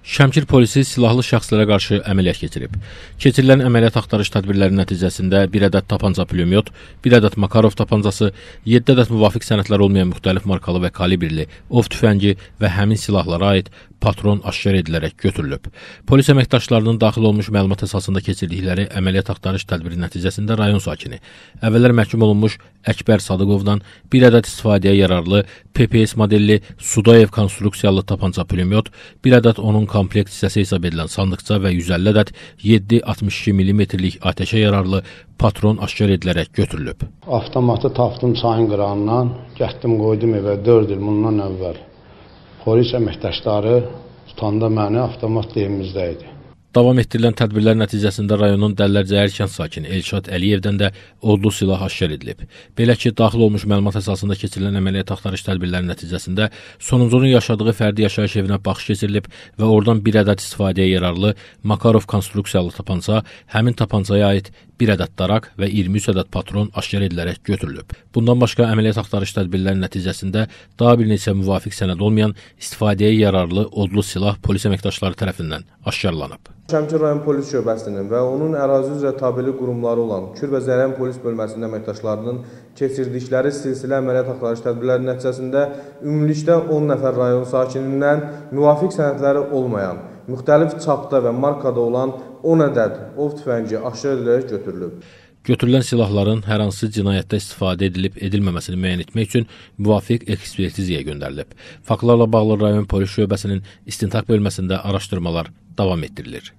Şəmkir polisi silahlı şəxslərə qarşı əməliyyat keçirib. Keçirilən əməliyyat axtarış tədbirləri nəticəsində bir ədəd tapanca pulemyot, bir ədəd Makarov tapancası, 7 ədəd müvafiq sənədlər olmayan müxtəlif markalı və kalibrli ov tüfəngi və həmin silahlara aid patron aşkar edilərək götürülüb. Polis əməkdaşlarının daxil olmuş məlumat əsasında keçirdikləri əməliyyat axtarış tədbiri nəticəsində rayon sakini əvvəllər məhkum olunmuş Əkbər Sadıqovdan bir ədəd istifadəyə yararlı PPS modelli Sudayev konstruksiyalı tapanca pulemyot, bir ədəd onun komplekt hissəsi hesab edilən sandıqca və 150 ədəd 7-62 mm-lik atəşə yararlı patron aşkar edilərək götürülüb. Avtomatı tapdım çayın qırağından, gətdim qoydum evə 4 il bundan əvvəl. Polis əməkdaşları tutanda məni avtomat deyimizdə idi. Davam etdirilən tədbirlər nəticəsində rayonun Dəllərcəyər kənd sakini Elşad Əliyevdən də odlu silah aşkar edilib. Belə ki, daxil olmuş məlumat əsasında keçirilən əməliyyat axtarış tədbirləri nəticəsində sonuncunun yaşadığı fərdi yaşayış evinə baxış keçirilib və oradan bir ədəd istifadəyə yararlı Makarov konstruksiyalı tapanca, həmin tapancaya aid 1 ədəd daraq və 23 ədəd patron aşkar edilərək götürülüb. Bundan başqa əməliyyat axtarış tədbirləri nəticəsində daha bir neçə müvafiq sənəd olmayan istifadəyə yararlı odlu silah polis əməkdaşları tərəfindən aşkarlanıb. Şəmkir rayon polis şöbəsinin və onun ərazi üzrə tabeli qurumları olan Kür və Zərən polis bölməsinin əməkdaşlarının keçirdikləri silsilə əməliyyat axtarış tədbirləri nəticəsində ümumilikdə 10 nəfər rayon sakinindən müvafiq sənədləri olmayan müxtəlif çapda və markada olan 10 ədəd ov tüfəngi aşkar edilərək götürülüb. Götürülən silahların hər hansı cinayətdə istifadə edilib-edilməməsini müəyyən etmək üçün müvafiq ekspertiziyaya göndərilib. Faktlarla bağlı rayon polis şöbəsinin istintaq bölməsində araşdırmalar davam etdirilir.